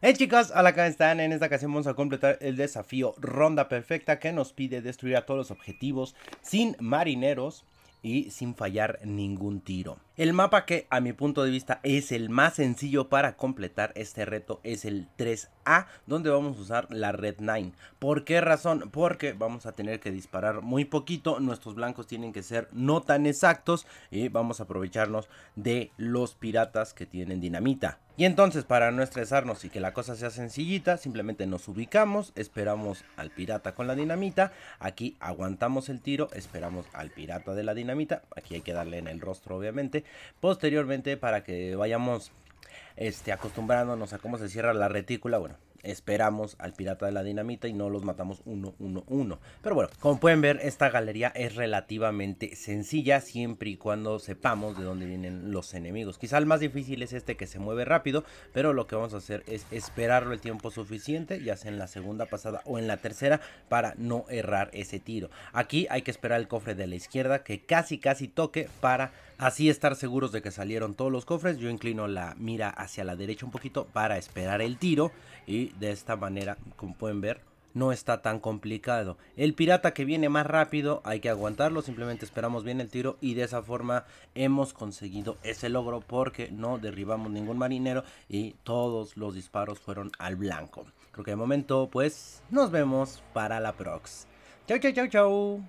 Hey chicos, la ¿cómo están? En esta ocasión vamos a completar el desafío Ronda Perfecta que nos pide destruir a todos los objetivos sin marineros y sin fallar ningún tiro. El mapa que a mi punto de vista es el más sencillo para completar este reto es el 3A, donde vamos a usar la Red 9. ¿Por qué razón? Porque vamos a tener que disparar muy poquito, nuestros blancos tienen que ser no tan exactos y vamos a aprovecharnos de los piratas que tienen dinamita. Y entonces para no estresarnos y que la cosa sea sencillita, simplemente nos ubicamos, esperamos al pirata con la dinamita, aquí aguantamos el tiro, esperamos al pirata de la dinamita, aquí hay que darle en el rostro obviamente, posteriormente para que vayamos este, acostumbrándonos a cómo se cierra la retícula. Bueno, esperamos al pirata de la dinamita y no los matamos uno, uno, uno. Pero bueno, como pueden ver, esta galería es relativamente sencilla siempre y cuando sepamos de dónde vienen los enemigos. Quizá el más difícil es este que se mueve rápido, pero lo que vamos a hacer es esperarlo el tiempo suficiente, ya sea en la segunda pasada o en la tercera, para no errar ese tiro. Aquí hay que esperar el cofre de la izquierda que casi casi toque para así estar seguros de que salieron todos los cofres. Yo inclino la mira hacia la derecha un poquito para esperar el tiro y de esta manera, como pueden ver, no está tan complicado. El pirata que viene más rápido hay que aguantarlo, simplemente esperamos bien el tiro y de esa forma hemos conseguido ese logro porque no derribamos ningún marinero y todos los disparos fueron al blanco. Creo que de momento pues nos vemos para la prox. Chau chau chau chau.